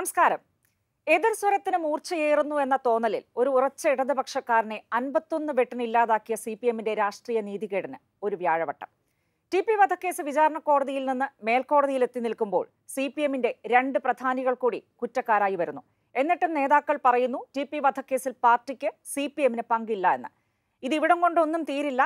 നമസ്കാരം എതിർ സ്വരത്തിന് മൂർച്ചയേറുന്നു എന്ന തോന്നലിൽ ഒരു ഉറച്ച ഇടതുപക്ഷക്കാരനെ അൻപത്തൊന്ന് വെട്ടിന് ഇല്ലാതാക്കിയ സി പി എമ്മിന്റെ രാഷ്ട്രീയ നീതികേടിന് ഒരു വ്യാഴവട്ടം ടി പി വധക്കേസ് വിചാരണ കോടതിയിൽ നിന്ന് മേൽക്കോടതിയിൽ എത്തി നിൽക്കുമ്പോൾ സി പി എമ്മിന്റെ രണ്ട് പ്രധാനികൾ കൂടി കുറ്റക്കാരായി വരുന്നു എന്നിട്ടും നേതാക്കൾ പറയുന്നു ടി പി വധക്കേസിൽ പാർട്ടിക്ക് സി പി എമ്മിന് പങ്കില്ല എന്ന് ഇത് ഇവിടം കൊണ്ടൊന്നും തീരില്ല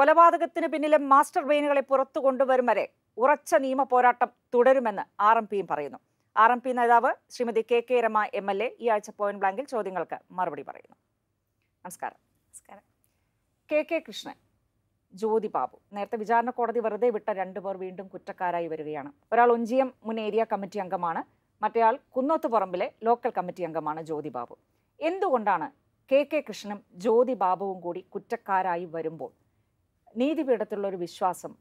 കൊലപാതകത്തിന് പിന്നിലെ മാസ്റ്റർ ബ്രെയിനുകളെ പുറത്തു കൊണ്ടുവരും വരെ ഉറച്ച നിയമ പോരാട്ടം തുടരുമെന്ന് ആർ എം പിയും പറയുന്നു ആർ എം പി നേതാവ് Shrimati K K Rama M L A ഈ ആഴ്ച പോയിന്റ് ബ്ലാങ്കിൽ ചോദ്യങ്ങൾക്ക് മറുപടി പറയുന്നു നമസ്കാരം നമസ്കാരം കെ കെ കൃഷ്ണൻ ജ്യോതി ബാബു നേരത്തെ വിചാരണ കോടതി വെറുതെ വിട്ട രണ്ടുപേർ വീണ്ടും കുറ്റക്കാരായി വരികയാണ് ഒരാൾ ഒഞ്ചിയം മുൻ ഏരിയ കമ്മിറ്റി അംഗമാണ് മറ്റേയാൾ കുന്നോത്തുപറമ്പിലെ ലോക്കൽ കമ്മിറ്റി അംഗമാണ് ജ്യോതി ബാബു എന്തുകൊണ്ടാണ് കെ കെ കൃഷ്ണനും ജ്യോതി ബാബുവും കൂടി കുറ്റക്കാരായി വരുമ്പോൾ നീതിപീഠത്തിലുള്ള ഒരു വിശ്വാസം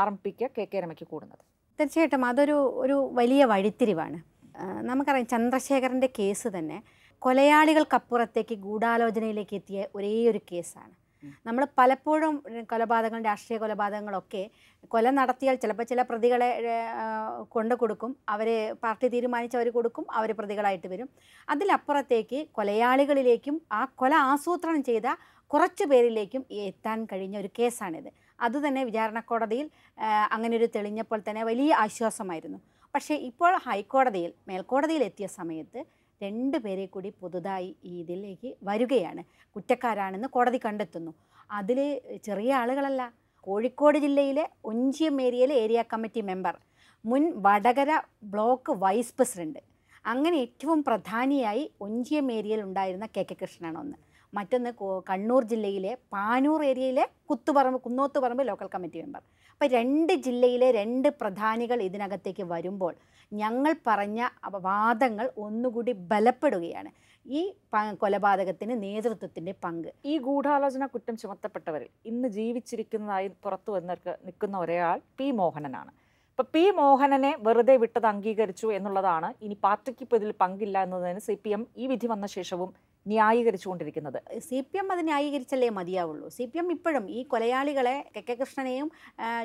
ആർ എം പിക്ക് കെ കെ രമയ്ക്ക് കൂടുന്നത് തീർച്ചയായിട്ടും അതൊരു ഒരു വലിയ വഴിത്തിരിവാണ് നമുക്കറിയാം ചന്ദ്രശേഖരൻ്റെ കേസ് തന്നെ കൊലയാളികൾക്കപ്പുറത്തേക്ക് ഗൂഢാലോചനയിലേക്ക് എത്തിയ ഒരേ ഒരു കേസാണ് നമ്മൾ പലപ്പോഴും കൊലപാതകം രാഷ്ട്രീയ കൊലപാതകങ്ങളൊക്കെ കൊല നടത്തിയാൽ ചിലപ്പോൾ ചില പ്രതികളെ കൊണ്ടു കൊടുക്കും അവർ പാർട്ടി തീരുമാനിച്ചവർ കൊടുക്കും അവർ പ്രതികളായിട്ട് വരും അതിലപ്പുറത്തേക്ക് കൊലയാളികളിലേക്കും ആ കൊല ആസൂത്രണം ചെയ്ത കുറച്ച് പേരിലേക്കും എത്താൻ കഴിഞ്ഞ ഒരു കേസാണിത് അതുതന്നെ വിചാരണ കോടതിയിൽ അങ്ങനെ ഒരു തെളിഞ്ഞപ്പോൾ തന്നെ വലിയ ആശ്വാസമായിരുന്നു പക്ഷേ ഇപ്പോൾ ഹൈക്കോടതിയിൽ മേൽക്കോടതിയിൽ എത്തിയ സമയത്ത് രണ്ട് പേരെ കൂടി പുതുതായി ഇതിലേക്ക് വരികയാണ് കുറ്റക്കാരാണെന്ന് കോടതി കണ്ടെത്തുന്നു അതിൽ ചെറിയ ആളുകളല്ല കോഴിക്കോട് ജില്ലയിലെ ഒഞ്ചിയം ഏരിയയിലെ ഏരിയ കമ്മിറ്റി മെമ്പർ മുൻ വടകര ബ്ലോക്ക് വൈസ് പ്രസിഡൻറ്റ് അങ്ങനെ ഏറ്റവും പ്രധാനിയായി ഒഞ്ചിയം ഏരിയയിൽ ഉണ്ടായിരുന്ന കെ കെ കൃഷ്ണനാണ് ഒന്ന് മറ്റൊന്ന് കണ്ണൂർ ജില്ലയിലെ പാനൂർ ഏരിയയിലെ Kuthuparamba Kunnothuparamba local committee member അപ്പോൾ രണ്ട് ജില്ലയിലെ രണ്ട് പ്രധാനികൾ ഇതിനകത്തേക്ക് വരുമ്പോൾ ഞങ്ങൾ പറഞ്ഞ വാദങ്ങൾ ഒന്നുകൂടി ബലപ്പെടുകയാണ് ഈ കൊലപാതകത്തിന് നേതൃത്വത്തിൻ്റെ പങ്ക് ഈ ഗൂഢാലോചന കുറ്റം ചുമത്തപ്പെട്ടവരിൽ ഇന്ന് ജീവിച്ചിരിക്കുന്നതായി പുറത്തു വന്നവർക്ക് നിൽക്കുന്ന ഒരാൾ പി മോഹനനാണ് ഇപ്പം പി മോഹനനെ വെറുതെ വിട്ടത് അംഗീകരിച്ചു എന്നുള്ളതാണ് ഇനി പാർട്ടിക്ക് ഇപ്പോൾ ഇതിൽ പങ്കില്ല എന്നതിന് സി പി എം ഈ വിധി വന്ന ശേഷവും കൊണ്ടിരിക്കുന്നത് സി പി എം അത് ന്യായീകരിച്ചല്ലേ മതിയാവുള്ളൂ സി പി എം ഇപ്പോഴും ഈ കൊലയാളികളെ കെ കെ കൃഷ്ണനെയും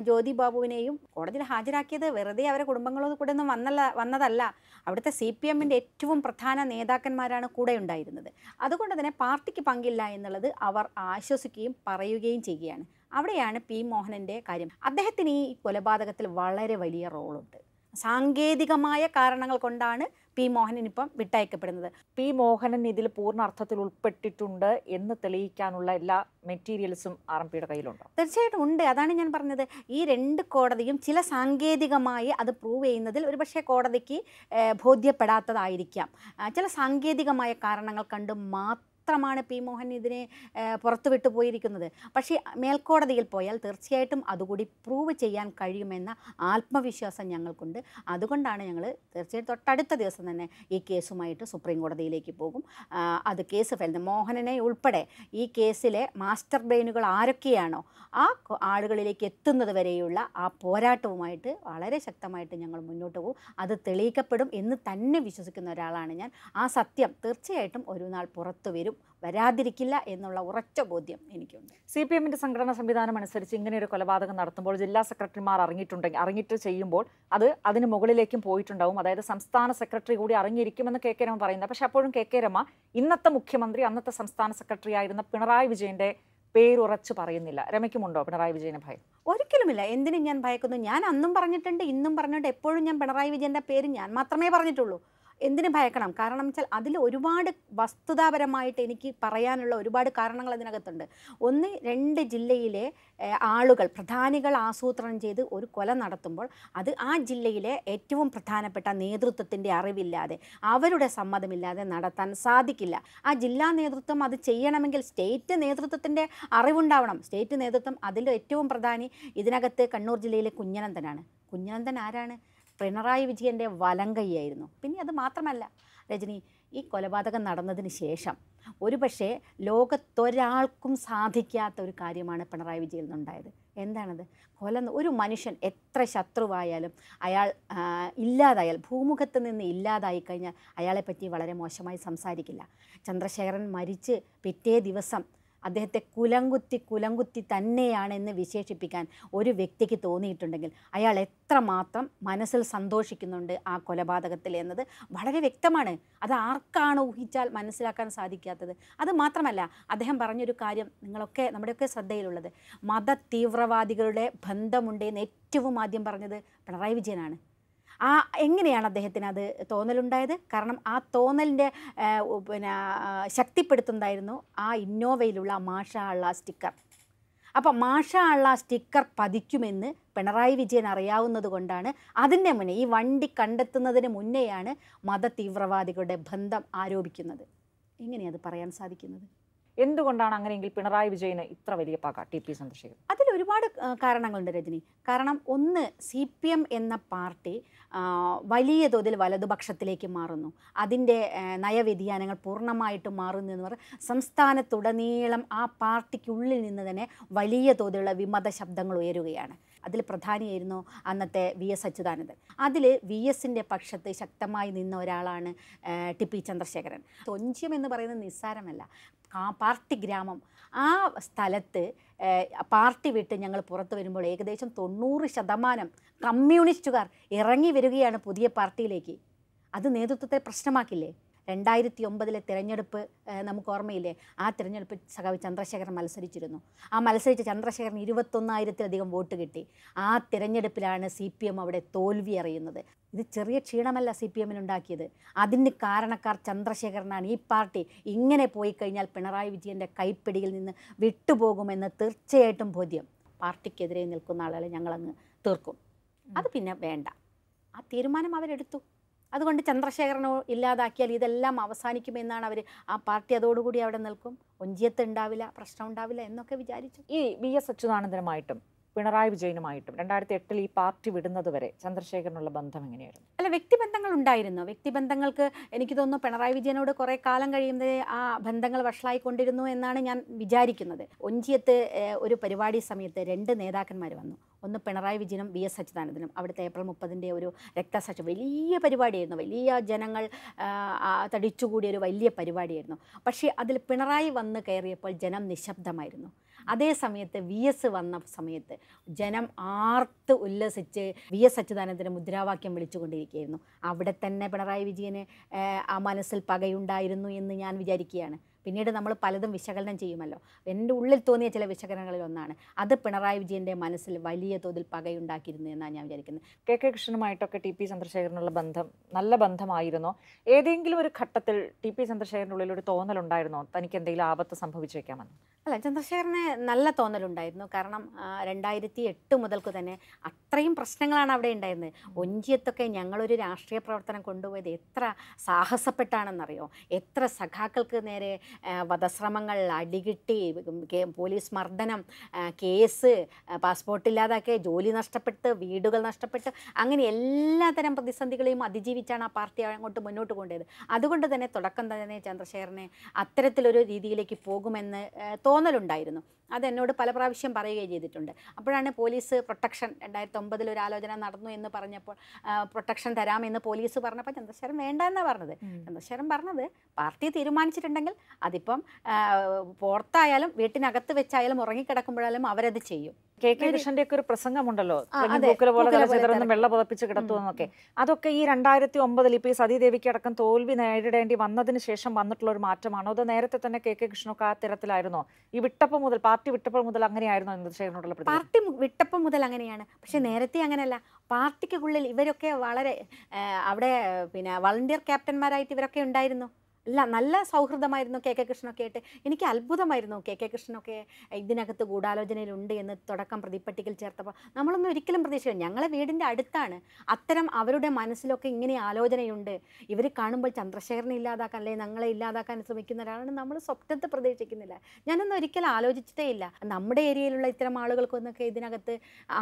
ജ്യോതി ബാബുവിനെയും കോടതിയിൽ ഹാജരാക്കിയത് വെറുതെ അവരെ കുടുംബങ്ങളോട് കൂടെ ഒന്നും വന്നല്ല വന്നതല്ല അവിടുത്തെ സി പി എമ്മിൻ്റെ ഏറ്റവും പ്രധാന നേതാക്കന്മാരാണ് കൂടെ ഉണ്ടായിരുന്നത് അതുകൊണ്ട് തന്നെ പാർട്ടിക്ക് പങ്കില്ല എന്നുള്ളത് അവർ ആശ്വസിക്കുകയും പറയുകയും ചെയ്യുകയാണ് അവിടെയാണ് പി മോഹനൻ്റെ കാര്യം അദ്ദേഹത്തിന് ഈ കൊലപാതകത്തിൽ വളരെ വലിയ റോളുണ്ട് സാങ്കേതികമായ കാരണങ്ങൾ കൊണ്ടാണ് പി മോഹനൻ ഇപ്പം വിട്ടയക്കപ്പെടുന്നത് പി മോഹനൻ ഇതിൽ പൂർണ്ണ അർത്ഥത്തിൽ ഉൾപ്പെട്ടിട്ടുണ്ട് എന്ന് തെളിയിക്കാനുള്ള എല്ലാ മെറ്റീരിയൽസും ആർ എം പിയുടെ കയ്യിലുണ്ടോ തീർച്ചയായിട്ടും ഉണ്ട് അതാണ് ഞാൻ പറഞ്ഞത് ഈ രണ്ട് കോടതിയും ചില സാങ്കേതികമായി അത് പ്രൂവ് ചെയ്യുന്നതിൽ ഒരുപക്ഷെ കോടതിക്ക് ബോധ്യപ്പെടാത്തതായിരിക്കാം ചില സാങ്കേതികമായ കാരണങ്ങൾ കണ്ട് മാത്രം മാത്രമാണ് പി മോഹൻ ഇതിനെ പുറത്തുവിട്ടു പോയിരിക്കുന്നത് പക്ഷേ മേൽക്കോടതിയിൽ പോയാൽ തീർച്ചയായിട്ടും അതുകൂടി പ്രൂവ് ചെയ്യാൻ കഴിയുമെന്ന ആത്മവിശ്വാസം ഞങ്ങൾക്കുണ്ട് അതുകൊണ്ടാണ് ഞങ്ങൾ തീർച്ചയായിട്ടും തൊട്ടടുത്ത ദിവസം തന്നെ ഈ കേസുമായിട്ട് സുപ്രീം കോടതിയിലേക്ക് പോകും അത് കേസ് ഫയൽ മോഹനനെ ഉൾപ്പെടെ ഈ കേസിലെ മാസ്റ്റർ ബ്രെയിനുകൾ ആരൊക്കെയാണോ ആ ആളുകളിലേക്ക് എത്തുന്നത് വരെയുള്ള ആ പോരാട്ടവുമായിട്ട് വളരെ ശക്തമായിട്ട് ഞങ്ങൾ മുന്നോട്ട് പോകും അത് തെളിയിക്കപ്പെടും എന്ന് തന്നെ വിശ്വസിക്കുന്ന ഒരാളാണ് ഞാൻ ആ സത്യം തീർച്ചയായിട്ടും ഒരു നാൾ പുറത്തു വരും വരാതിരിക്കില്ല എന്നുള്ള ഉറച്ച ബോധ്യം എനിക്കുണ്ട് സി പി എമ്മിൻ്റെ സംഘടനാ സംവിധാനം അനുസരിച്ച് ഇങ്ങനെയൊരു കൊലപാതകം നടത്തുമ്പോൾ ജില്ലാ സെക്രട്ടറിമാർ അറിഞ്ഞിട്ടുണ്ടെങ്കിൽ അറിഞ്ഞിട്ട് ചെയ്യുമ്പോൾ അത് അതിന് മുകളിലേക്കും പോയിട്ടുണ്ടാവും അതായത് സംസ്ഥാന സെക്രട്ടറി കൂടി അറിഞ്ഞിരിക്കുമെന്ന് കെ കെ രമ പറയുന്നത് പക്ഷേ അപ്പോഴും കെ കെ രമ ഇന്നത്തെ മുഖ്യമന്ത്രി അന്നത്തെ സംസ്ഥാന സെക്രട്ടറി ആയിരുന്ന പിണറായി വിജയൻ്റെ പേരുറച്ച് പറയുന്നില്ല രമയ്ക്കുമുണ്ടോ പിണറായി വിജയനെ ഭയം ഒരിക്കലുമില്ല എന്തിനും ഞാൻ ഭയക്കുന്നു ഞാൻ അന്നും പറഞ്ഞിട്ടുണ്ട് ഇന്നും പറഞ്ഞിട്ടുണ്ട് എപ്പോഴും ഞാൻ പിണറായി വിജയൻ്റെ പേര് ഞാൻ മാത്രമേ പറഞ്ഞിട്ടുള്ളൂ എന്തിനു ഭയക്കണം കാരണം വെച്ചാൽ അതിൽ ഒരുപാട് വസ്തുതാപരമായിട്ട് എനിക്ക് പറയാനുള്ള ഒരുപാട് കാരണങ്ങൾ അതിനകത്തുണ്ട് ഒന്ന് രണ്ട് ജില്ലയിലെ ആളുകൾ പ്രധാനികൾ ആസൂത്രണം ചെയ്ത് ഒരു കൊല നടത്തുമ്പോൾ അത് ആ ജില്ലയിലെ ഏറ്റവും പ്രധാനപ്പെട്ട നേതൃത്വത്തിൻ്റെ അറിവില്ലാതെ അവരുടെ സമ്മതമില്ലാതെ നടത്താൻ സാധിക്കില്ല ആ ജില്ലാ നേതൃത്വം അത് ചെയ്യണമെങ്കിൽ സ്റ്റേറ്റ് നേതൃത്വത്തിൻ്റെ അറിവുണ്ടാവണം സ്റ്റേറ്റ് നേതൃത്വം അതിൽ ഏറ്റവും പ്രധാനി ഇതിനകത്ത് കണ്ണൂർ ജില്ലയിലെ കുഞ്ഞനന്തനാണ് കുഞ്ഞനന്തൻ ആരാണ് പിണറായി വിജയൻ്റെ കൈയായിരുന്നു പിന്നെ അത് മാത്രമല്ല രജനി ഈ കൊലപാതകം നടന്നതിന് ശേഷം ഒരുപക്ഷെ ലോകത്തൊരാൾക്കും സാധിക്കാത്ത ഒരു കാര്യമാണ് പിണറായി വിജയൻ ഉണ്ടായത് എന്താണത് കൊല ഒരു മനുഷ്യൻ എത്ര ശത്രുവായാലും അയാൾ ഇല്ലാതായാൽ ഭൂമുഖത്ത് നിന്ന് ഇല്ലാതായി കഴിഞ്ഞാൽ അയാളെപ്പറ്റി വളരെ മോശമായി സംസാരിക്കില്ല ചന്ദ്രശേഖരൻ മരിച്ച് പിറ്റേ ദിവസം അദ്ദേഹത്തെ കുലങ്കുത്തി കുലങ്കുത്തി തന്നെയാണെന്ന് വിശേഷിപ്പിക്കാൻ ഒരു വ്യക്തിക്ക് തോന്നിയിട്ടുണ്ടെങ്കിൽ അയാൾ എത്രമാത്രം മനസ്സിൽ സന്തോഷിക്കുന്നുണ്ട് ആ കൊലപാതകത്തിൽ എന്നത് വളരെ വ്യക്തമാണ് അത് ആർക്കാണ് ഊഹിച്ചാൽ മനസ്സിലാക്കാൻ സാധിക്കാത്തത് അത് മാത്രമല്ല അദ്ദേഹം പറഞ്ഞൊരു കാര്യം നിങ്ങളൊക്കെ നമ്മുടെയൊക്കെ ശ്രദ്ധയിലുള്ളത് മത തീവ്രവാദികളുടെ ബന്ധമുണ്ടെന്ന് ഏറ്റവും ആദ്യം പറഞ്ഞത് പിണറായി വിജയനാണ് ആ എങ്ങനെയാണ് അദ്ദേഹത്തിന് അത് തോന്നലുണ്ടായത് കാരണം ആ തോന്നലിൻ്റെ പിന്നെ ശക്തിപ്പെടുത്തുന്നതായിരുന്നു ആ ഇന്നോവയിലുള്ള മാഷ ഉള്ള സ്റ്റിക്കർ അപ്പോൾ മാഷ ഉള്ള സ്റ്റിക്കർ പതിക്കുമെന്ന് പിണറായി വിജയൻ അറിയാവുന്നത് കൊണ്ടാണ് അതിൻ്റെ മുന്നേ ഈ വണ്ടി കണ്ടെത്തുന്നതിന് മുന്നേയാണ് മത തീവ്രവാദികളുടെ ബന്ധം ആരോപിക്കുന്നത് അത് പറയാൻ സാധിക്കുന്നത് എന്തുകൊണ്ടാണ് അങ്ങനെയെങ്കിൽ പിണറായി വിജയന് ഇത്ര വലിയ പാക ടി പി ചന്ദ്രശേഖരൻ അതിൽ ഒരുപാട് കാരണങ്ങളുണ്ട് രജനി കാരണം ഒന്ന് സി പി എം എന്ന പാർട്ടി വലിയ തോതിൽ വലതുപക്ഷത്തിലേക്ക് മാറുന്നു അതിൻ്റെ നയവ്യതിയാനങ്ങൾ പൂർണ്ണമായിട്ട് മാറുന്നു എന്ന് പറഞ്ഞാൽ സംസ്ഥാനത്തുടനീളം ആ പാർട്ടിക്കുള്ളിൽ നിന്ന് തന്നെ വലിയ തോതിലുള്ള വിമത ശബ്ദങ്ങൾ ഉയരുകയാണ് അതിൽ പ്രധാനിയായിരുന്നു അന്നത്തെ വി എസ് അച്യുതാനന്ദൻ അതിൽ വി എസിൻ്റെ പക്ഷത്ത് ശക്തമായി നിന്ന ഒരാളാണ് ടി പി ചന്ദ്രശേഖരൻ തൊഞ്ചം എന്ന് പറയുന്നത് നിസ്സാരമല്ല ആ പാർട്ടി ഗ്രാമം ആ സ്ഥലത്ത് പാർട്ടി വിട്ട് ഞങ്ങൾ പുറത്തു വരുമ്പോൾ ഏകദേശം തൊണ്ണൂറ് ശതമാനം കമ്മ്യൂണിസ്റ്റുകാർ ഇറങ്ങി വരികയാണ് പുതിയ പാർട്ടിയിലേക്ക് അത് നേതൃത്വത്തെ പ്രശ്നമാക്കില്ലേ രണ്ടായിരത്തി ഒമ്പതിലെ തിരഞ്ഞെടുപ്പ് നമുക്ക് ഓർമ്മയില്ലേ ആ തിരഞ്ഞെടുപ്പ് സഖാവി ചന്ദ്രശേഖരൻ മത്സരിച്ചിരുന്നു ആ മത്സരിച്ച ചന്ദ്രശേഖരൻ ഇരുപത്തൊന്നായിരത്തിലധികം വോട്ട് കിട്ടി ആ തിരഞ്ഞെടുപ്പിലാണ് സി പി എം അവിടെ തോൽവി അറിയുന്നത് ഇത് ചെറിയ ക്ഷീണമല്ല സി പി എമ്മിനുണ്ടാക്കിയത് അതിന് കാരണക്കാർ ചന്ദ്രശേഖരനാണ് ഈ പാർട്ടി ഇങ്ങനെ പോയി കഴിഞ്ഞാൽ പിണറായി വിജയൻ്റെ കൈപ്പിടിയിൽ നിന്ന് വിട്ടുപോകുമെന്ന് തീർച്ചയായിട്ടും ബോധ്യം പാർട്ടിക്കെതിരെ നിൽക്കുന്ന ആളുകളെ ഞങ്ങളങ്ങ് തീർക്കും അത് പിന്നെ വേണ്ട ആ തീരുമാനം അവരെടുത്തു അതുകൊണ്ട് ചന്ദ്രശേഖരനോ ഇല്ലാതാക്കിയാൽ ഇതെല്ലാം അവസാനിക്കുമെന്നാണ് അവർ ആ പാർട്ടി അതോടുകൂടി അവിടെ നിൽക്കും ഒഞ്ചിയത്ത് ഉണ്ടാവില്ല പ്രശ്നം ഉണ്ടാവില്ല എന്നൊക്കെ വിചാരിച്ചു ഈ വി എസ് അച്യുതാനന്ദനുമായിട്ടും പിണറായി വിജയനുമായിട്ടും രണ്ടായിരത്തി എട്ടിൽ ഈ പാർട്ടി വിടുന്നത് വരെ ചന്ദ്രശേഖരനുള്ള ബന്ധം എങ്ങനെയായിരുന്നു അല്ല വ്യക്തിബന്ധങ്ങൾ ഉണ്ടായിരുന്നു വ്യക്തിബന്ധങ്ങൾക്ക് എനിക്ക് തോന്നുന്നു പിണറായി വിജയനോട് കുറേ കാലം കഴിയുന്നത് ആ ബന്ധങ്ങൾ വഷളായിക്കൊണ്ടിരുന്നു എന്നാണ് ഞാൻ വിചാരിക്കുന്നത് ഒഞ്ചിയത്ത് ഒരു പരിപാടി സമയത്ത് രണ്ട് നേതാക്കന്മാർ വന്നു ഒന്ന് പിണറായി വിജയനും വി എസ് അച്യുതാനന്ദനും അവിടുത്തെ ഏപ്രിൽ മുപ്പതിൻ്റെ ഒരു രക്തസാക്ഷി വലിയ പരിപാടിയായിരുന്നു വലിയ ജനങ്ങൾ തടിച്ചുകൂടിയ ഒരു വലിയ പരിപാടിയായിരുന്നു പക്ഷേ അതിൽ പിണറായി വന്ന് കയറിയപ്പോൾ ജനം നിശബ്ദമായിരുന്നു അതേ സമയത്ത് വി എസ് വന്ന സമയത്ത് ജനം ആർത്ത് ഉല്ലസിച്ച് വി എസ് അച്യുതാനന്ദൻ്റെ മുദ്രാവാക്യം വിളിച്ചുകൊണ്ടിരിക്കുകയായിരുന്നു അവിടെ തന്നെ പിണറായി വിജയന് ആ മനസ്സിൽ പകയുണ്ടായിരുന്നു എന്ന് ഞാൻ വിചാരിക്കുകയാണ് പിന്നീട് നമ്മൾ പലതും വിശകലനം ചെയ്യുമല്ലോ എൻ്റെ ഉള്ളിൽ തോന്നിയ ചില വിശകലനങ്ങളിൽ ഒന്നാണ് അത് പിണറായി വിജയൻ്റെ മനസ്സിൽ വലിയ തോതിൽ പകയുണ്ടാക്കിയിരുന്നു എന്നാണ് ഞാൻ വിചാരിക്കുന്നത് കെ കെ കൃഷ്ണനുമായിട്ടൊക്കെ ടി പി ചന്ദ്രശേഖരനുള്ള ബന്ധം നല്ല ബന്ധമായിരുന്നോ ഏതെങ്കിലും ഒരു ഘട്ടത്തിൽ ടി പി ചന്ദ്രശേഖരനുള്ളിൽ ഒരു തോന്നലുണ്ടായിരുന്നോ തനിക്ക് എന്തെങ്കിലും ആപത്ത് സംഭവിച്ചേക്കാമെന്ന് അല്ല ചന്ദ്രശേഖരന് നല്ല തോന്നലുണ്ടായിരുന്നു കാരണം രണ്ടായിരത്തി എട്ട് മുതൽക്ക് തന്നെ അത്രയും പ്രശ്നങ്ങളാണ് അവിടെ ഉണ്ടായിരുന്നത് ഒഞ്ചിയത്തൊക്കെ ഞങ്ങളൊരു രാഷ്ട്രീയ പ്രവർത്തനം കൊണ്ടുപോയത് എത്ര സാഹസപ്പെട്ടാണെന്നറിയോ എത്ര സഖാക്കൾക്ക് നേരെ വധശ്രമങ്ങൾ അടികിട്ടി പോലീസ് മർദ്ദനം കേസ് പാസ്പോർട്ട് ജോലി നഷ്ടപ്പെട്ട് വീടുകൾ നഷ്ടപ്പെട്ട് അങ്ങനെ എല്ലാതരം പ്രതിസന്ധികളെയും അതിജീവിച്ചാണ് ആ പാർട്ടി അങ്ങോട്ട് മുന്നോട്ട് കൊണ്ടുപോയത് അതുകൊണ്ട് തന്നെ തുടക്കം തന്നെ ചന്ദ്രശേഖരനെ അത്തരത്തിലൊരു രീതിയിലേക്ക് പോകുമെന്ന് തോന്നുന്നു തോന്നലുണ്ടായിരുന്നു അതെന്നോട് പല പ്രാവശ്യം പറയുകയും ചെയ്തിട്ടുണ്ട് അപ്പോഴാണ് പോലീസ് പ്രൊട്ടക്ഷൻ രണ്ടായിരത്തി ഒമ്പതിൽ ഒരു ആലോചന നടന്നു എന്ന് പറഞ്ഞപ്പോൾ പ്രൊട്ടക്ഷൻ തരാമെന്ന് പോലീസ് പറഞ്ഞപ്പോൾ ചന്ദ്രശേഖരൻ വേണ്ട എന്നാണ് പറഞ്ഞത് ചന്ദ്രശേഖരൻ പറഞ്ഞത് പാർട്ടി തീരുമാനിച്ചിട്ടുണ്ടെങ്കിൽ അതിപ്പം പുറത്തായാലും വീട്ടിനകത്ത് വെച്ചായാലും ഉറങ്ങിക്കിടക്കുമ്പോഴായാലും അവരത് ചെയ്യും കെ കെ കൃഷ്ണന്റെ ഒക്കെ ഒരു പ്രസംഗമുണ്ടല്ലോ വെള്ള പുതപ്പിച്ച് എന്നൊക്കെ അതൊക്കെ ഈ രണ്ടായിരത്തി ഒമ്പതിൽ ഇപ്പൊ ഈ സതീദേവിക്ക് അടക്കം തോൽവി നേരിടേണ്ടി വന്നതിന് ശേഷം വന്നിട്ടുള്ള ഒരു മാറ്റമാണോ അതോ നേരത്തെ തന്നെ കെ കെ കൃഷ്ണൊക്കെ ആ തരത്തിലായിരുന്നോ ഈ വിട്ടപ്പം മുതൽ പാർട്ടി വിട്ടപ്പോൾ മുതൽ അങ്ങനെയായിരുന്നു ചന്ദ്രശേഖരനോടുള്ള പാർട്ടി വിട്ടപ്പോൾ മുതൽ അങ്ങനെയാണ് പക്ഷെ നേരത്തെ അങ്ങനെയല്ല പാർട്ടിക്കുള്ളിൽ ഇവരൊക്കെ വളരെ അവിടെ പിന്നെ വളണ്ടിയർ ക്യാപ്റ്റന്മാരായിട്ട് ഇവരൊക്കെ ഉണ്ടായിരുന്നു അല്ല നല്ല സൗഹൃദമായിരുന്നു കെ കെ കൃഷ്ണനൊക്കെ ആയിട്ട് എനിക്ക് അത്ഭുതമായിരുന്നു കെ കെ കൃഷ്ണനൊക്കെ ഇതിനകത്ത് ഗൂഢാലോചനയിലുണ്ട് എന്ന് തുടക്കം പ്രതിപ്പട്ടികൾ ചേർത്തപ്പോൾ നമ്മളൊന്നും ഒരിക്കലും പ്രതീക്ഷിക്കില്ല ഞങ്ങളെ വീടിൻ്റെ അടുത്താണ് അത്തരം അവരുടെ മനസ്സിലൊക്കെ ഇങ്ങനെ ആലോചനയുണ്ട് ഇവർ കാണുമ്പോൾ ചന്ദ്രശേഖരനെ ഇല്ലാതാക്കാൻ അല്ലെങ്കിൽ ഞങ്ങളെ ഇല്ലാതാക്കാൻ ശ്രമിക്കുന്ന ഒരാളാണ് നമ്മൾ സ്വപ്നത്ത് പ്രതീക്ഷിക്കുന്നില്ല ഞാനൊന്നും ഒരിക്കലും ആലോചിച്ചിട്ടേ ഇല്ല നമ്മുടെ ഏരിയയിലുള്ള ഇത്തരം ആളുകൾക്കൊന്നൊക്കെ ഇതിനകത്ത്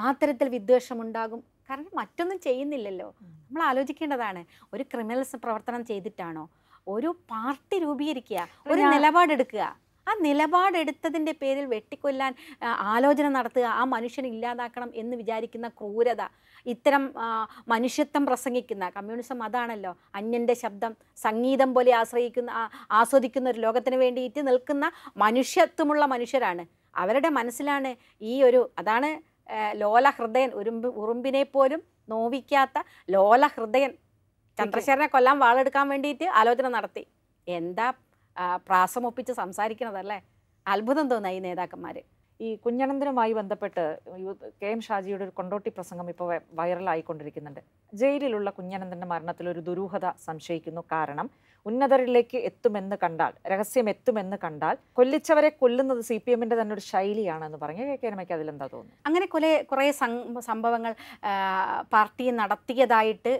ആ തരത്തിൽ വിദ്വേഷമുണ്ടാകും കാരണം മറ്റൊന്നും ചെയ്യുന്നില്ലല്ലോ നമ്മൾ ആലോചിക്കേണ്ടതാണ് ഒരു ക്രിമിനൽസ് പ്രവർത്തനം ചെയ്തിട്ടാണോ ഒരു പാർട്ടി രൂപീകരിക്കുക ഒരു നിലപാടെടുക്കുക ആ നിലപാടെടുത്തതിൻ്റെ പേരിൽ വെട്ടിക്കൊല്ലാൻ ആലോചന നടത്തുക ആ മനുഷ്യനെ ഇല്ലാതാക്കണം എന്ന് വിചാരിക്കുന്ന ക്രൂരത ഇത്തരം മനുഷ്യത്വം പ്രസംഗിക്കുന്ന കമ്മ്യൂണിസം അതാണല്ലോ അന്യൻ്റെ ശബ്ദം സംഗീതം പോലെ ആശ്രയിക്കുന്ന ആസ്വദിക്കുന്ന ഒരു ലോകത്തിന് വേണ്ടിയിട്ട് നിൽക്കുന്ന മനുഷ്യത്വമുള്ള മനുഷ്യരാണ് അവരുടെ മനസ്സിലാണ് ഈ ഒരു അതാണ് ലോല ഹൃദയൻ ഉറുമ്പ് ഉറുമ്പിനെ പോലും നോവിക്കാത്ത ലോല ഹൃദയൻ ചന്ദ്രശേഖരനെ കൊല്ലാൻ വാളെടുക്കാൻ വേണ്ടിയിട്ട് ആലോചന നടത്തി എന്താ പ്രാസമൊപ്പിച്ച് സംസാരിക്കണതല്ലേ അത്ഭുതം തോന്നാ ഈ നേതാക്കന്മാർ ഈ കുഞ്ഞനന്തനുമായി ബന്ധപ്പെട്ട് കെ എം ഷാജിയുടെ ഒരു കൊണ്ടോട്ടി പ്രസംഗം ഇപ്പോൾ വൈറലായിക്കൊണ്ടിരിക്കുന്നുണ്ട് ജയിലിലുള്ള കുഞ്ഞനന്തൻ്റെ മരണത്തിൽ ഒരു ദുരൂഹത സംശയിക്കുന്നു കാരണം ഉന്നതരിലേക്ക് എത്തുമെന്ന് കണ്ടാൽ രഹസ്യം എത്തുമെന്ന് കണ്ടാൽ കൊല്ലിച്ചവരെ കൊല്ലുന്നത് സി പി എമ്മിൻ്റെ തന്നെ ഒരു ശൈലിയാണെന്ന് പറഞ്ഞ് കെ കെ അതിലെന്താ തോന്നുന്നു അങ്ങനെ കുറേ കുറേ സംഭവങ്ങൾ പാർട്ടി നടത്തിയതായിട്ട്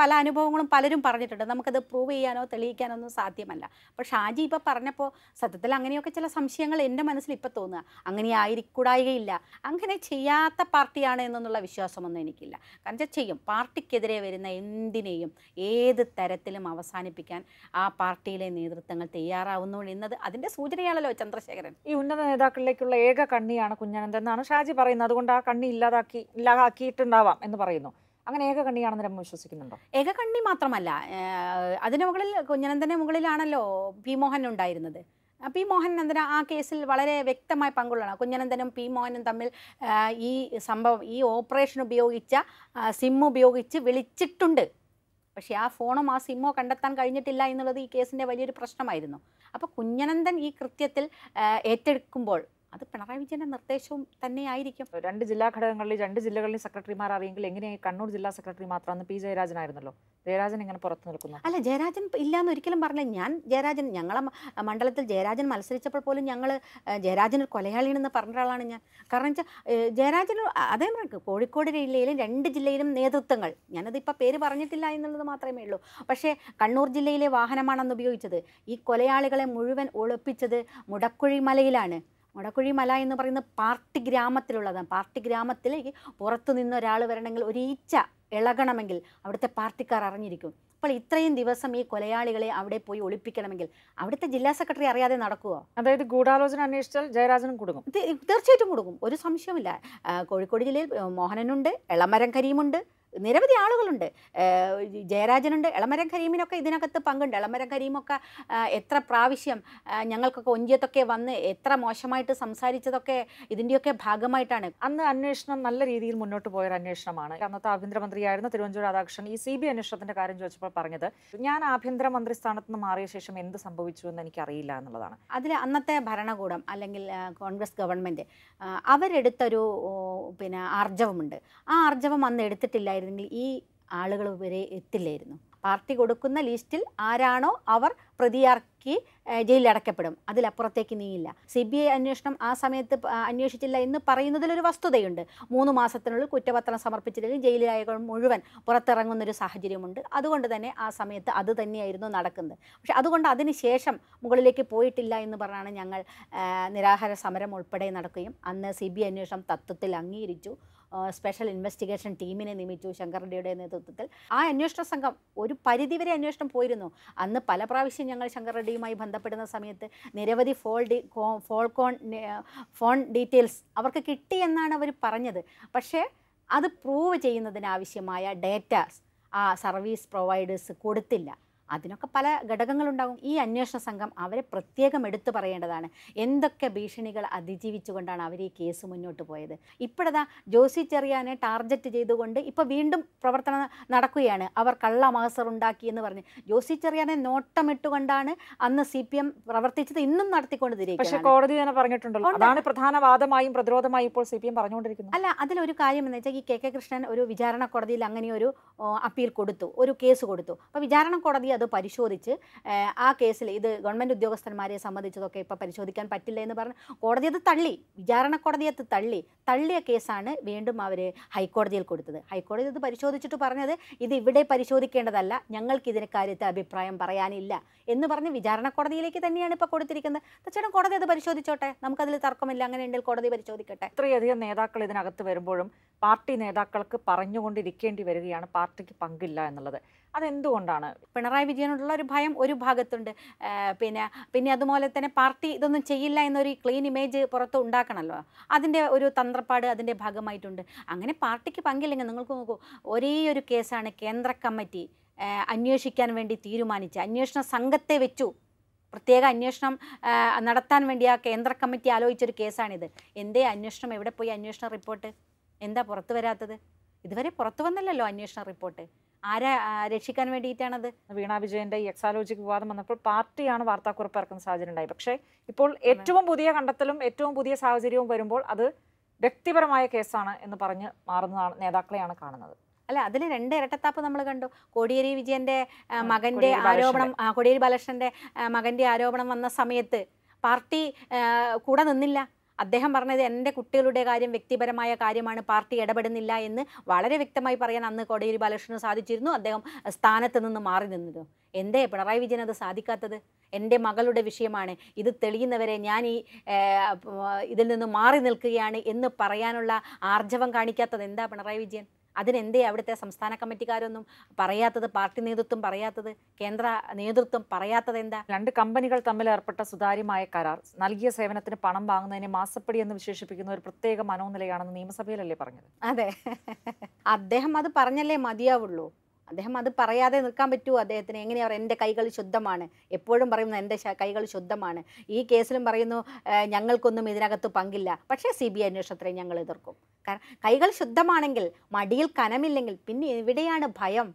പല അനുഭവങ്ങളും പലരും പറഞ്ഞിട്ടുണ്ട് നമുക്കത് പ്രൂവ് ചെയ്യാനോ തെളിയിക്കാനോ ഒന്നും സാധ്യമല്ല അപ്പോൾ ഷാജി ഇപ്പോൾ പറഞ്ഞപ്പോൾ സത്യത്തിൽ അങ്ങനെയൊക്കെ ചില സംശയങ്ങൾ എൻ്റെ മനസ്സിൽ ഇപ്പോൾ തോന്നുക അങ്ങനെ ആയിരിക്കൂടായികയില്ല അങ്ങനെ ചെയ്യാത്ത പാർട്ടിയാണ് എന്നുള്ള വിശ്വാസമൊന്നും എനിക്കില്ല കാരണം വെച്ചാൽ ചെയ്യും പാർട്ടിക്കെതിരെ വരുന്ന എന്തിനേയും ഏത് തരത്തിലും അവസാനിപ്പിക്കാൻ ആ പാർട്ടിയിലെ നേതൃത്വങ്ങൾ തയ്യാറാവുന്നു എന്നത് അതിൻ്റെ സൂചനയാണല്ലോ ചന്ദ്രശേഖരൻ ഈ ഉന്നത നേതാക്കളിലേക്കുള്ള ഏക കണ്ണിയാണ് കുഞ്ഞനന്ദൻ എന്നാണ് ഷാജി പറയുന്നത് അതുകൊണ്ട് ആ കണ്ണി ഇല്ലാതാക്കി ഇല്ലാതാക്കിയിട്ടുണ്ടാവാം എന്ന് പറയുന്നു അങ്ങനെ ഏകകണ്ണി ആണെന്ന് നമ്മൾ വിശ്വസിക്കുന്നുണ്ടോ ഏകകണ്ണി മാത്രമല്ല അതിന് മുകളിൽ കുഞ്ഞനന്ദൻ്റെ മുകളിലാണല്ലോ പി മോഹൻ ഉണ്ടായിരുന്നത് പി നന്ദന ആ കേസിൽ വളരെ വ്യക്തമായ പങ്കുള്ളതാണ് കുഞ്ഞനന്ദനും പി മോഹനും തമ്മിൽ ഈ സംഭവം ഈ ഓപ്പറേഷൻ ഉപയോഗിച്ച സിം ഉപയോഗിച്ച് വിളിച്ചിട്ടുണ്ട് പക്ഷേ ആ ഫോണും ആ സിമ്മോ കണ്ടെത്താൻ കഴിഞ്ഞിട്ടില്ല എന്നുള്ളത് ഈ കേസിൻ്റെ വലിയൊരു പ്രശ്നമായിരുന്നു അപ്പോൾ കുഞ്ഞനന്ദൻ ഈ കൃത്യത്തിൽ ഏറ്റെടുക്കുമ്പോൾ അത് പിണറായി വിജയന്റെ നിർദ്ദേശവും തന്നെയായിരിക്കും രണ്ട് ജില്ലാ ഘടകങ്ങളിൽ രണ്ട് ജില്ലകളിലെ സെക്രട്ടറിമാർ അറിയെങ്കിൽ എങ്ങനെയാണ് കണ്ണൂർ ജില്ലാ സെക്രട്ടറി മാത്രമാണ് പി ജയരാജനായിരുന്നല്ലോ ജയരാജൻ ഇങ്ങനെ പുറത്തു നിൽക്കുന്നു അല്ല ജയരാജൻ ഇല്ലാന്ന് ഒരിക്കലും പറഞ്ഞില്ല ഞാൻ ജയരാജൻ ഞങ്ങളെ മണ്ഡലത്തിൽ ജയരാജൻ മത്സരിച്ചപ്പോൾ പോലും ഞങ്ങൾ ജയരാജൻ ഒരു കൊലയാളിയാണെന്ന് പറഞ്ഞ ഒരാളാണ് ഞാൻ കാരണം വെച്ചാൽ ജയരാജൻ അതേ കോഴിക്കോട് ജില്ലയിലും രണ്ട് ജില്ലയിലും നേതൃത്വങ്ങൾ ഇപ്പം പേര് പറഞ്ഞിട്ടില്ല എന്നുള്ളത് മാത്രമേ ഉള്ളൂ പക്ഷേ കണ്ണൂർ ജില്ലയിലെ വാഹനമാണെന്ന് ഉപയോഗിച്ചത് ഈ കൊലയാളികളെ മുഴുവൻ ഒളിപ്പിച്ചത് മുടക്കുഴി മലയിലാണ് മുടക്കുഴി മല എന്ന് പറയുന്ന പാർട്ടി ഗ്രാമത്തിലുള്ളതാണ് പാർട്ടി ഗ്രാമത്തിലേക്ക് പുറത്തു നിന്ന് ഒരാൾ വരണമെങ്കിൽ ഒരു ഇളകണമെങ്കിൽ അവിടുത്തെ പാർട്ടിക്കാർ അറിഞ്ഞിരിക്കും അപ്പോൾ ഇത്രയും ദിവസം ഈ കൊലയാളികളെ അവിടെ പോയി ഒളിപ്പിക്കണമെങ്കിൽ അവിടുത്തെ ജില്ലാ സെക്രട്ടറി അറിയാതെ നടക്കുമോ അതായത് ഗൂഢാലോചന അന്വേഷിച്ചാൽ ജയരാജനും കൊടുക്കും തീർച്ചയായിട്ടും കൊടുക്കും ഒരു സംശയമില്ല കോഴിക്കോട് ജില്ലയിൽ മോഹനനുണ്ട് എളമരം കരീമുണ്ട് നിരവധി ആളുകളുണ്ട് ജയരാജനുണ്ട് എളമരം കരീമിനൊക്കെ ഇതിനകത്ത് പങ്കുണ്ട് എളമരം കരീമൊക്കെ എത്ര പ്രാവശ്യം ഞങ്ങൾക്കൊക്കെ ഒഞ്ചിയത്തൊക്കെ വന്ന് എത്ര മോശമായിട്ട് സംസാരിച്ചതൊക്കെ ഇതിൻ്റെയൊക്കെ ഭാഗമായിട്ടാണ് അന്ന് അന്വേഷണം നല്ല രീതിയിൽ മുന്നോട്ട് പോയൊരു അന്വേഷണമാണ് അന്നത്തെ ആഭ്യന്തരമന്ത്രിയായിരുന്ന തിരുവനന്തപുരം രാധാകൃഷ്ണൻ ഈ സി ബി അന്വേഷണത്തിൻ്റെ കാര്യം ചോദിച്ചപ്പോൾ പറഞ്ഞത് ഞാൻ ആഭ്യന്തരമന്ത്രി സ്ഥാനത്ത് നിന്ന് മാറിയ ശേഷം എന്ത് സംഭവിച്ചു എന്ന് എനിക്കറിയില്ല എന്നുള്ളതാണ് അതിൽ അന്നത്തെ ഭരണകൂടം അല്ലെങ്കിൽ കോൺഗ്രസ് ഗവൺമെൻറ് അവരെടുത്തൊരു പിന്നെ ആർജവമുണ്ട് ആ ആർജവം അന്ന് എടുത്തിട്ടില്ലായിരുന്നു ഉണ്ടായിരുന്നെങ്കിൽ ഈ ആളുകൾ വരെ എത്തില്ലായിരുന്നു പാർട്ടി കൊടുക്കുന്ന ലിസ്റ്റിൽ ആരാണോ അവർ പ്രതിയാക്കി ജയിലിലടക്കപ്പെടും അതിലപ്പുറത്തേക്ക് നീയില്ല സി ബി ഐ അന്വേഷണം ആ സമയത്ത് അന്വേഷിച്ചില്ല എന്ന് പറയുന്നതിലൊരു വസ്തുതയുണ്ട് മൂന്ന് മാസത്തിനുള്ളിൽ കുറ്റപത്രം സമർപ്പിച്ചില്ലെങ്കിൽ ജയിലിലായ മുഴുവൻ പുറത്തിറങ്ങുന്നൊരു സാഹചര്യമുണ്ട് അതുകൊണ്ട് തന്നെ ആ സമയത്ത് അത് തന്നെയായിരുന്നു നടക്കുന്നത് പക്ഷെ അതുകൊണ്ട് അതിന് ശേഷം മുകളിലേക്ക് പോയിട്ടില്ല എന്ന് പറഞ്ഞാണ് ഞങ്ങൾ നിരാഹാര സമരം ഉൾപ്പെടെ നടക്കുകയും അന്ന് സി ബി ഐ അന്വേഷണം തത്വത്തിൽ അംഗീകരിച്ചു സ്പെഷ്യൽ ഇൻവെസ്റ്റിഗേഷൻ ടീമിനെ നിയമിച്ചു ശങ്കർ റെഡ്ഡിയുടെ നേതൃത്വത്തിൽ ആ അന്വേഷണ സംഘം ഒരു പരിധിവരെ അന്വേഷണം പോയിരുന്നു അന്ന് പല പ്രാവശ്യം ഞങ്ങൾ ശങ്കർ റെഡ്ഡിയുമായി ബന്ധപ്പെടുന്ന സമയത്ത് നിരവധി ഫോൾ ഡി ഫോൾ കോൺ ഫോൺ ഡീറ്റെയിൽസ് അവർക്ക് കിട്ടി എന്നാണ് അവർ പറഞ്ഞത് പക്ഷേ അത് പ്രൂവ് ചെയ്യുന്നതിനാവശ്യമായ ഡേറ്റാസ് ആ സർവീസ് പ്രൊവൈഡേഴ്സ് കൊടുത്തില്ല അതിനൊക്കെ പല ഘടകങ്ങളുണ്ടാകും ഈ അന്വേഷണ സംഘം അവരെ പ്രത്യേകം എടുത്തു പറയേണ്ടതാണ് എന്തൊക്കെ ഭീഷണികൾ അതിജീവിച്ചുകൊണ്ടാണ് അവർ ഈ കേസ് മുന്നോട്ട് പോയത് ഇപ്പോഴതാ ജോസി ചെറിയാനെ ടാർഗറ്റ് ചെയ്തുകൊണ്ട് ഇപ്പോൾ വീണ്ടും പ്രവർത്തനം നടക്കുകയാണ് അവർ കള്ള മാസർ ഉണ്ടാക്കി എന്ന് പറഞ്ഞ് ജോസി ചെറിയാനെ നോട്ടമിട്ടുകൊണ്ടാണ് അന്ന് സി പി എം പ്രവർത്തിച്ചത് ഇന്നും നടത്തിക്കൊണ്ട് പക്ഷേ പറഞ്ഞിട്ടുണ്ടല്ലോ അതാണ് ഇപ്പോൾ അല്ല അതിലൊരു കാര്യം എന്ന് വെച്ചാൽ ഈ കെ കെ കൃഷ്ണൻ ഒരു വിചാരണ കോടതിയിൽ അങ്ങനെ ഒരു അപ്പീൽ കൊടുത്തു ഒരു കേസ് കൊടുത്തു അപ്പോൾ വിചാരണ കോടതി അത് പരിശോധിച്ച് ആ കേസിൽ ഇത് ഗവൺമെൻറ് ഉദ്യോഗസ്ഥന്മാരെ സംബന്ധിച്ചതൊക്കെ ഇപ്പോൾ പരിശോധിക്കാൻ പറ്റില്ല എന്ന് പറഞ്ഞ് കോടതി അത് തള്ളി വിചാരണ കോടതി അത് തള്ളി തള്ളിയ കേസാണ് വീണ്ടും അവർ ഹൈക്കോടതിയിൽ കൊടുത്തത് ഹൈക്കോടതി ഇത് പരിശോധിച്ചിട്ട് പറഞ്ഞത് ഇത് ഇവിടെ പരിശോധിക്കേണ്ടതല്ല ഞങ്ങൾക്ക് ഇതിന് കാര്യത്തെ അഭിപ്രായം പറയാനില്ല എന്ന് പറഞ്ഞ് വിചാരണ കോടതിയിലേക്ക് തന്നെയാണ് ഇപ്പോൾ കൊടുത്തിരിക്കുന്നത് തീർച്ചയായിട്ടും കോടതി അത് പരിശോധിച്ചോട്ടെ നമുക്കതിൽ തർക്കമില്ല അങ്ങനെ കോടതി പരിശോധിക്കട്ടെ ഇത്രയധികം നേതാക്കൾ ഇതിനകത്ത് വരുമ്പോഴും പാർട്ടി നേതാക്കൾക്ക് പറഞ്ഞുകൊണ്ടിരിക്കേണ്ടി വരികയാണ് പാർട്ടിക്ക് പങ്കില്ല എന്നുള്ളത് അതെന്തുകൊണ്ടാണ് പിണറായി വിജയനോടുള്ള ഒരു ഭയം ഒരു ഭാഗത്തുണ്ട് പിന്നെ പിന്നെ അതുപോലെ തന്നെ പാർട്ടി ഇതൊന്നും ചെയ്യില്ല എന്നൊരു ക്ലീൻ ഇമേജ് പുറത്ത് ഉണ്ടാക്കണമല്ലോ അതിൻ്റെ ഒരു തന്ത്രപ്പാട് അതിൻ്റെ ഭാഗമായിട്ടുണ്ട് അങ്ങനെ പാർട്ടിക്ക് പങ്കില്ലെങ്കിൽ നിങ്ങൾക്ക് നോക്കൂ ഒരേ ഒരു കേസാണ് കേന്ദ്ര കമ്മിറ്റി അന്വേഷിക്കാൻ വേണ്ടി തീരുമാനിച്ച അന്വേഷണ സംഘത്തെ വെച്ചു പ്രത്യേക അന്വേഷണം നടത്താൻ വേണ്ടി ആ കേന്ദ്ര കമ്മിറ്റി ആലോചിച്ചൊരു കേസാണിത് എന്തേ അന്വേഷണം എവിടെ പോയി അന്വേഷണ റിപ്പോർട്ട് എന്താ പുറത്തു വരാത്തത് ഇതുവരെ പുറത്തു വന്നല്ലോ അന്വേഷണ റിപ്പോർട്ട് ആരാ രക്ഷിക്കാൻ വേണ്ടിയിട്ടാണത് വീണ വിജയന്റെ ഈ എക്സാലോജിക് വിവാദം വന്നപ്പോൾ പാർട്ടിയാണ് വാർത്താക്കുറിപ്പ് ഇറക്കുന്ന സാഹചര്യം ഉണ്ടായി പക്ഷേ ഇപ്പോൾ ഏറ്റവും പുതിയ കണ്ടെത്തലും ഏറ്റവും പുതിയ സാഹചര്യവും വരുമ്പോൾ അത് വ്യക്തിപരമായ കേസാണ് എന്ന് പറഞ്ഞ് മാറുന്നതാണ് നേതാക്കളെയാണ് കാണുന്നത് അല്ല അതിൽ രണ്ട് ഇരട്ടത്താപ്പ് നമ്മൾ കണ്ടു കോടിയേരി വിജയന്റെ മകന്റെ ആരോപണം കോടിയേരി ബാലകൃഷ്ണന്റെ മകന്റെ ആരോപണം വന്ന സമയത്ത് പാർട്ടി കൂടെ നിന്നില്ല അദ്ദേഹം പറഞ്ഞത് എൻ്റെ കുട്ടികളുടെ കാര്യം വ്യക്തിപരമായ കാര്യമാണ് പാർട്ടി ഇടപെടുന്നില്ല എന്ന് വളരെ വ്യക്തമായി പറയാൻ അന്ന് കോടിയേരി ബാലകൃഷ്ണന് സാധിച്ചിരുന്നു അദ്ദേഹം സ്ഥാനത്ത് നിന്ന് മാറി നിന്നത് എന്തേ പിണറായി വിജയൻ അത് സാധിക്കാത്തത് എൻ്റെ മകളുടെ വിഷയമാണ് ഇത് തെളിയുന്നവരെ ഞാൻ ഈ ഇതിൽ നിന്ന് മാറി നിൽക്കുകയാണ് എന്ന് പറയാനുള്ള ആർജവം കാണിക്കാത്തത് എന്താ പിണറായി വിജയൻ അതിനെന്തേ അവിടുത്തെ സംസ്ഥാന കമ്മിറ്റിക്കാരൊന്നും പറയാത്തത് പാർട്ടി നേതൃത്വം പറയാത്തത് കേന്ദ്ര നേതൃത്വം പറയാത്തത് എന്താ രണ്ട് കമ്പനികൾ തമ്മിൽ ഏർപ്പെട്ട സുതാര്യമായ കരാർ നൽകിയ സേവനത്തിന് പണം വാങ്ങുന്നതിനെ മാസപ്പടി എന്ന് വിശേഷിപ്പിക്കുന്ന ഒരു പ്രത്യേക മനോനിലയാണെന്ന് നിയമസഭയിലല്ലേ പറഞ്ഞത് അതെ അദ്ദേഹം അത് പറഞ്ഞല്ലേ മതിയാവുള്ളൂ അദ്ദേഹം അത് പറയാതെ നിൽക്കാൻ പറ്റുമോ അദ്ദേഹത്തിന് എങ്ങനെയാ പറയുക എൻ്റെ കൈകൾ ശുദ്ധമാണ് എപ്പോഴും പറയുന്നു എൻ്റെ കൈകൾ ശുദ്ധമാണ് ഈ കേസിലും പറയുന്നു ഞങ്ങൾക്കൊന്നും ഇതിനകത്ത് പങ്കില്ല പക്ഷേ സി ബി ഐ അന്വേഷണത്തിനെ ഞങ്ങൾ എതിർക്കും കാരണം കൈകൾ ശുദ്ധമാണെങ്കിൽ മടിയിൽ കനമില്ലെങ്കിൽ പിന്നെ എവിടെയാണ് ഭയം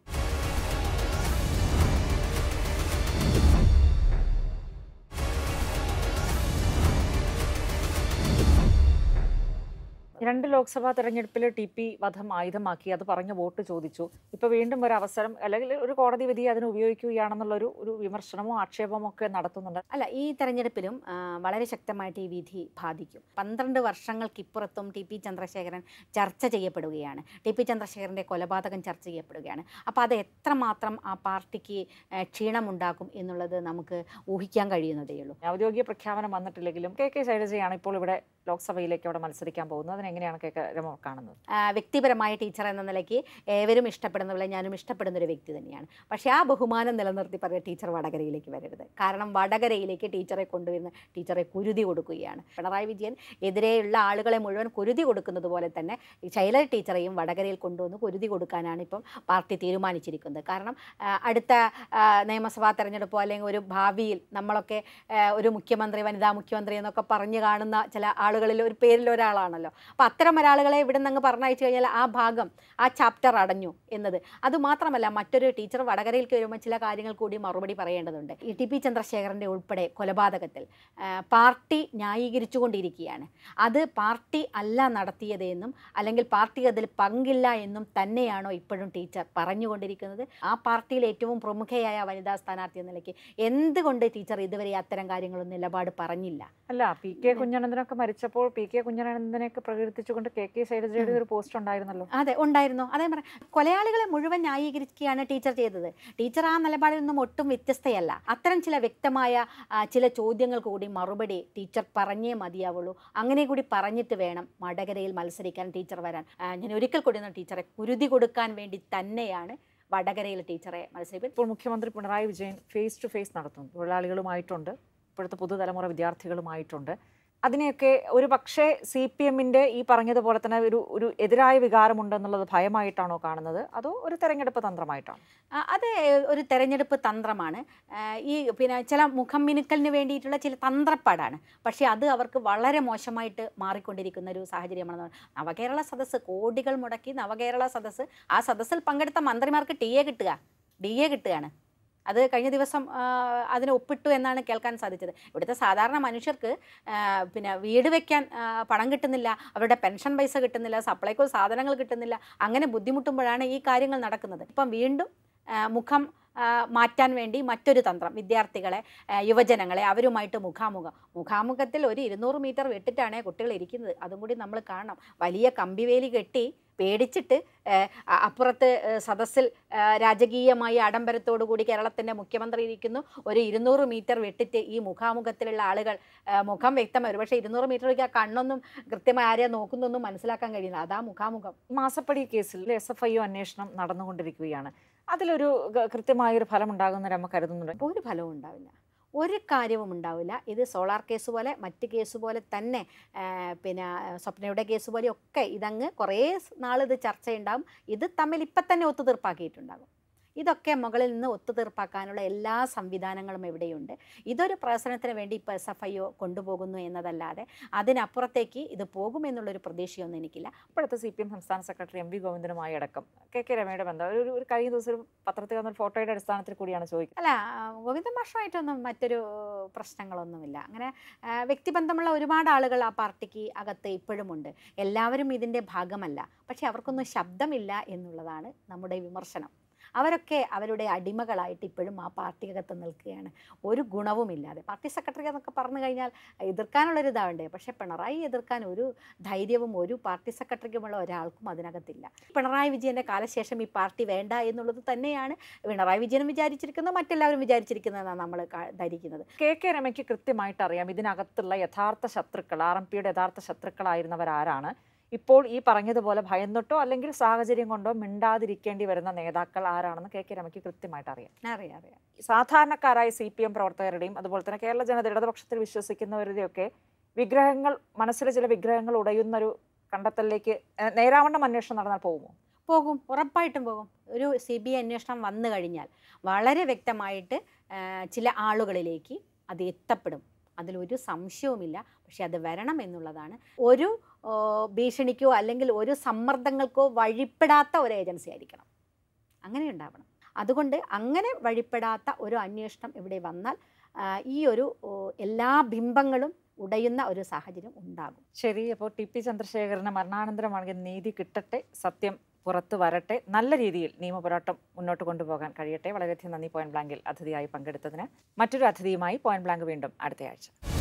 രണ്ട് ലോക്സഭാ തെരഞ്ഞെടുപ്പിൽ ടി പി വധം ആയുധമാക്കി അത് പറഞ്ഞ് വോട്ട് ചോദിച്ചു ഇപ്പൊ വീണ്ടും ഒരു അവസരം അല്ലെങ്കിൽ ഒരു കോടതി വിധി അതിന് ഉപയോഗിക്കുകയാണെന്നുള്ള ഒരു ഒരു വിമർശനമോ ആക്ഷേപമോ ഒക്കെ നടത്തുന്നുണ്ട് അല്ല ഈ തെരഞ്ഞെടുപ്പിലും വളരെ ശക്തമായിട്ട് ഈ വിധി ബാധിക്കും പന്ത്രണ്ട് വർഷങ്ങൾക്കിപ്പുറത്തും ടി പി ചന്ദ്രശേഖരൻ ചർച്ച ചെയ്യപ്പെടുകയാണ് ടി പി ചന്ദ്രശേഖരൻ്റെ കൊലപാതകം ചർച്ച ചെയ്യപ്പെടുകയാണ് അപ്പോൾ അത് എത്രമാത്രം ആ പാർട്ടിക്ക് ക്ഷീണമുണ്ടാക്കും എന്നുള്ളത് നമുക്ക് ഊഹിക്കാൻ കഴിയുന്നതേയുള്ളൂ ഔദ്യോഗിക പ്രഖ്യാപനം വന്നിട്ടില്ലെങ്കിലും കെ കെ ശൈലജയാണ് ഇപ്പോൾ ഇവിടെ ലോക്സഭയിലേക്ക് അവിടെ മത്സരിക്കാൻ പോകുന്നത് അതിനെങ്ങനെയാണ് കെ കെ കാണുന്നത് വ്യക്തിപരമായ ടീച്ചർ എന്ന നിലയ്ക്ക് ഏവരും ഇഷ്ടപ്പെടുന്ന പോലെ ഞാനും ഇഷ്ടപ്പെടുന്ന ഒരു വ്യക്തി തന്നെയാണ് പക്ഷേ ആ ബഹുമാനം നിലനിർത്തി പറയുക ടീച്ചർ വടകരയിലേക്ക് വരരുത് കാരണം വടകരയിലേക്ക് ടീച്ചറെ കൊണ്ടുവരുന്ന ടീച്ചറെ കുരുതി കൊടുക്കുകയാണ് പിണറായി വിജയൻ എതിരെയുള്ള ആളുകളെ മുഴുവൻ കുരുതി കൊടുക്കുന്നത് പോലെ തന്നെ ശൈലജ ടീച്ചറെയും വടകരയിൽ കൊണ്ടുവന്ന് കുരുതി കൊടുക്കാനാണ് ഇപ്പം പാർട്ടി തീരുമാനിച്ചിരിക്കുന്നത് കാരണം അടുത്ത നിയമസഭാ തെരഞ്ഞെടുപ്പ് അല്ലെങ്കിൽ ഒരു ഭാവിയിൽ നമ്മളൊക്കെ ഒരു മുഖ്യമന്ത്രി വനിതാ മുഖ്യമന്ത്രി എന്നൊക്കെ പറഞ്ഞു കാണുന്ന ചില ആൾ ആളുകളിൽ ഒരു പേരിൽ ഒരാളാണല്ലോ അപ്പം അത്തരം ഒരാളുകളെ ഇവിടെ നിന്ന് അങ്ങ് പറഞ്ഞയച്ചു കഴിഞ്ഞാൽ ആ ഭാഗം ആ ചാപ്റ്റർ അടഞ്ഞു എന്നത് അതുമാത്രമല്ല മറ്റൊരു ടീച്ചർ വടകരയിൽ വരുമ്പോൾ ചില കാര്യങ്ങൾ കൂടി മറുപടി പറയേണ്ടതുണ്ട് ഇ ടി പി ചന്ദ്രശേഖരൻ്റെ ഉൾപ്പെടെ കൊലപാതകത്തിൽ പാർട്ടി കൊണ്ടിരിക്കുകയാണ് അത് പാർട്ടി അല്ല നടത്തിയത് എന്നും അല്ലെങ്കിൽ പാർട്ടി അതിൽ പങ്കില്ല എന്നും തന്നെയാണോ ഇപ്പോഴും ടീച്ചർ പറഞ്ഞുകൊണ്ടിരിക്കുന്നത് ആ പാർട്ടിയിൽ ഏറ്റവും പ്രമുഖയായ വനിതാ സ്ഥാനാർത്ഥി എന്ന നിലയ്ക്ക് എന്തുകൊണ്ട് ടീച്ചർ ഇതുവരെ അത്തരം കാര്യങ്ങളൊന്നും നിലപാട് പറഞ്ഞില്ല അല്ല പി കെ കുഞ്ഞനന്ദനൊക്കെ മരിച്ച വിളിച്ചപ്പോൾ പി കെ കുഞ്ഞനന്തനെയൊക്കെ പ്രകീർത്തിച്ചുകൊണ്ട് കെ കെ ശൈലജയുടെ ഒരു പോസ്റ്റ് ഉണ്ടായിരുന്നല്ലോ അതെ ഉണ്ടായിരുന്നു അതേ പറയാം കൊലയാളികളെ മുഴുവൻ ന്യായീകരിക്കുകയാണ് ടീച്ചർ ചെയ്തത് ടീച്ചർ ആ നിലപാടിൽ നിന്നും ഒട്ടും വ്യത്യസ്തയല്ല അത്തരം ചില വ്യക്തമായ ചില ചോദ്യങ്ങൾ കൂടി മറുപടി ടീച്ചർ പറഞ്ഞേ മതിയാവുള്ളൂ അങ്ങനെ കൂടി പറഞ്ഞിട്ട് വേണം മടകരയിൽ മത്സരിക്കാൻ ടീച്ചർ വരാൻ ഞാൻ ഒരിക്കൽ കൂടി ടീച്ചറെ കുരുതി കൊടുക്കാൻ വേണ്ടി തന്നെയാണ് വടകരയിലെ ടീച്ചറെ മത്സരിക്കും ഇപ്പോൾ മുഖ്യമന്ത്രി Pinarayi Vijayan face to face നടത്തുന്നു തൊഴിലാളികളുമായിട്ടുണ്ട് ഇപ്പോഴത്തെ പുതുതലമുറ വിദ്യാർത്ഥികളുമായിട്ടുണ്ട് അതിനെയൊക്കെ ഒരു പക്ഷേ സി പി എമ്മിൻ്റെ ഈ പറഞ്ഞതുപോലെ തന്നെ ഒരു ഒരു എതിരായ വികാരമുണ്ടെന്നുള്ളത് ഭയമായിട്ടാണോ കാണുന്നത് അതോ ഒരു തെരഞ്ഞെടുപ്പ് തന്ത്രമായിട്ടാണ് അത് ഒരു തെരഞ്ഞെടുപ്പ് തന്ത്രമാണ് ഈ പിന്നെ ചില മുഖം മിനുക്കലിന് വേണ്ടിയിട്ടുള്ള ചില തന്ത്രപ്പാടാണ് പക്ഷേ അത് അവർക്ക് വളരെ മോശമായിട്ട് മാറിക്കൊണ്ടിരിക്കുന്ന ഒരു സാഹചര്യമാണ് നവകേരള സദസ്സ് കോടികൾ മുടക്കി നവകേരള സദസ്സ് ആ സദസ്സിൽ പങ്കെടുത്ത മന്ത്രിമാർക്ക് ടി എ കിട്ടുക ഡി എ കിട്ടുകയാണ് അത് കഴിഞ്ഞ ദിവസം അതിന് ഒപ്പിട്ടു എന്നാണ് കേൾക്കാൻ സാധിച്ചത് ഇവിടുത്തെ സാധാരണ മനുഷ്യർക്ക് പിന്നെ വീട് വെക്കാൻ പണം കിട്ടുന്നില്ല അവരുടെ പെൻഷൻ പൈസ കിട്ടുന്നില്ല സപ്ലൈക്കോ സാധനങ്ങൾ കിട്ടുന്നില്ല അങ്ങനെ ബുദ്ധിമുട്ടുമ്പോഴാണ് ഈ കാര്യങ്ങൾ നടക്കുന്നത് ഇപ്പം വീണ്ടും മുഖം മാറ്റാൻ വേണ്ടി മറ്റൊരു തന്ത്രം വിദ്യാർത്ഥികളെ യുവജനങ്ങളെ അവരുമായിട്ട് മുഖാമുഖം മുഖാമുഖത്തിൽ ഒരു ഇരുന്നൂറ് മീറ്റർ വിട്ടിട്ടാണ് കുട്ടികൾ ഇരിക്കുന്നത് അതും കൂടി നമ്മൾ കാണണം വലിയ കമ്പിവേലി കെട്ടി പേടിച്ചിട്ട് അപ്പുറത്ത് സദസ്സിൽ രാജകീയമായി ആഡംബരത്തോടു കൂടി കേരളത്തിൻ്റെ മുഖ്യമന്ത്രി ഇരിക്കുന്നു ഒരു ഇരുന്നൂറ് മീറ്റർ വിട്ടിട്ട് ഈ മുഖാമുഖത്തിലുള്ള ആളുകൾ മുഖം വ്യക്തമായി പക്ഷേ ഇരുന്നൂറ് മീറ്റർ ആ കണ്ണൊന്നും കൃത്യമായി ആരെ നോക്കുന്നൊന്നും മനസ്സിലാക്കാൻ കഴിയില്ല അതാ മുഖാമുഖം മാസപ്പടി കേസിൽ എസ് എഫ് ഐ അന്വേഷണം നടന്നുകൊണ്ടിരിക്കുകയാണ് അതിലൊരു കൃത്യമായൊരു ഫലം ഉണ്ടാകുന്നവരമ്മ കരുതുന്നുണ്ട് ഒരു ഫലവും ഉണ്ടാവില്ല ഒരു കാര്യവും ഉണ്ടാവില്ല ഇത് സോളാർ കേസ് പോലെ മറ്റ് കേസ് പോലെ തന്നെ പിന്നെ സ്വപ്നയുടെ കേസ് പോലെ ഒക്കെ ഇതങ്ങ് കുറേ നാളിത് ഇത് ചർച്ചയുണ്ടാകും ഇത് തമ്മിൽ ഇപ്പം തന്നെ ഒത്തുതീർപ്പാക്കിയിട്ടുണ്ടാകും ഇതൊക്കെ മുകളിൽ നിന്ന് ഒത്തുതീർപ്പാക്കാനുള്ള എല്ലാ സംവിധാനങ്ങളും ഇവിടെയുണ്ട് ഇതൊരു പ്രവർത്തനത്തിന് വേണ്ടി ഇപ്പോൾ എസ് എഫ് ഐ ഒ കൊണ്ടുപോകുന്നു എന്നതല്ലാതെ അതിനപ്പുറത്തേക്ക് ഇത് പോകുമെന്നുള്ളൊരു പ്രതീക്ഷയൊന്നും എനിക്കില്ല ഇപ്പോഴത്തെ സി പി എം സംസ്ഥാന സെക്രട്ടറി എം വി ഗോവിന്ദനുമായി അടക്കം കെ കെ രമയുടെ ബന്ധം ഒരു ഒരു കഴിഞ്ഞ ദിവസം ഒരു പത്രത്തിൽ വന്ന ഫോട്ടോയുടെ അടിസ്ഥാനത്തിൽ കൂടിയാണ് ചോദിക്കുക അല്ല ഗോവിന്ദൻ ഭാഷമായിട്ടൊന്നും മറ്റൊരു പ്രശ്നങ്ങളൊന്നുമില്ല അങ്ങനെ വ്യക്തിബന്ധമുള്ള ഒരുപാട് ആളുകൾ ആ പാർട്ടിക്ക് അകത്ത് ഇപ്പോഴുമുണ്ട് എല്ലാവരും ഇതിൻ്റെ ഭാഗമല്ല പക്ഷേ അവർക്കൊന്നും ശബ്ദമില്ല എന്നുള്ളതാണ് നമ്മുടെ വിമർശനം അവരൊക്കെ അവരുടെ അടിമകളായിട്ട് ഇപ്പോഴും ആ പാർട്ടിക്കകത്ത് നിൽക്കുകയാണ് ഒരു ഗുണവുമില്ലാതെ പാർട്ടി സെക്രട്ടറി എന്നൊക്കെ പറഞ്ഞു കഴിഞ്ഞാൽ എതിർക്കാനുള്ളൊരു ഇതാവണ്ടേ പക്ഷേ പിണറായി എതിർക്കാൻ ഒരു ധൈര്യവും ഒരു പാർട്ടി സെക്രട്ടറിക്കുമുള്ള ഒരാൾക്കും അതിനകത്തില്ല പിണറായി വിജയൻ്റെ കാലശേഷം ഈ പാർട്ടി വേണ്ട എന്നുള്ളത് തന്നെയാണ് പിണറായി വിജയനും വിചാരിച്ചിരിക്കുന്നത് മറ്റെല്ലാവരും വിചാരിച്ചിരിക്കുന്നതെന്നാണ് നമ്മൾ ധരിക്കുന്നത് കെ കെ രമയ്ക്ക് കൃത്യമായിട്ട് അറിയാം ഇതിനകത്തുള്ള യഥാർത്ഥ ശത്രുക്കൾ ആർ എം പിയുടെ യഥാർത്ഥ ശത്രുക്കളായിരുന്നവരാരാണ് ഇപ്പോൾ ഈ പറഞ്ഞതുപോലെ ഭയന്നിട്ടോ അല്ലെങ്കിൽ സാഹചര്യം കൊണ്ടോ മിണ്ടാതിരിക്കേണ്ടി വരുന്ന നേതാക്കൾ ആരാണെന്ന് കെ കെ രമയ്ക്ക് കൃത്യമായിട്ട് അറിയാം അറിയാം അറിയാം സാധാരണക്കാരായ സി പി എം പ്രവർത്തകരുടെയും അതുപോലെ തന്നെ കേരള ജനത ഇടതുപക്ഷത്തിൽ വിശ്വസിക്കുന്നവരുടെയൊക്കെ വിഗ്രഹങ്ങൾ മനസ്സിലെ ചില വിഗ്രഹങ്ങൾ ഉടയുന്നൊരു കണ്ടെത്തലിലേക്ക് നേരാവണ്ണം അന്വേഷണം നടന്നാൽ പോകുമോ പോകും ഉറപ്പായിട്ടും പോകും ഒരു സി ബി ഐ അന്വേഷണം വന്നു കഴിഞ്ഞാൽ വളരെ വ്യക്തമായിട്ട് ചില ആളുകളിലേക്ക് അത് എത്തപ്പെടും അതിലൊരു സംശയവുമില്ല പക്ഷെ അത് വരണം എന്നുള്ളതാണ് ഒരു ഭീഷണിക്കോ അല്ലെങ്കിൽ ഒരു സമ്മർദ്ദങ്ങൾക്കോ വഴിപ്പെടാത്ത ഒരു ഏജൻസി ആയിരിക്കണം അങ്ങനെ ഉണ്ടാവണം അതുകൊണ്ട് അങ്ങനെ വഴിപ്പെടാത്ത ഒരു അന്വേഷണം ഇവിടെ വന്നാൽ ഈ ഒരു എല്ലാ ബിംബങ്ങളും ഉടയുന്ന ഒരു സാഹചര്യം ഉണ്ടാകും ശരി അപ്പോൾ ടി പി ചന്ദ്രശേഖരന് മരണാനന്തരമാണെങ്കിൽ നീതി കിട്ടട്ടെ സത്യം പുറത്തു വരട്ടെ നല്ല രീതിയിൽ നിയമപോരാട്ടം മുന്നോട്ട് കൊണ്ടുപോകാൻ കഴിയട്ടെ വളരെയധികം നന്ദി പോയിന്റ് ബ്ലാങ്കിൽ അതിഥിയായി പങ്കെടുത്തതിന് മറ്റൊരു അതിഥിയുമായി പോയിന്റ് ബ്ലാങ്ക് വീണ്ടും അടുത്തയാഴ്ച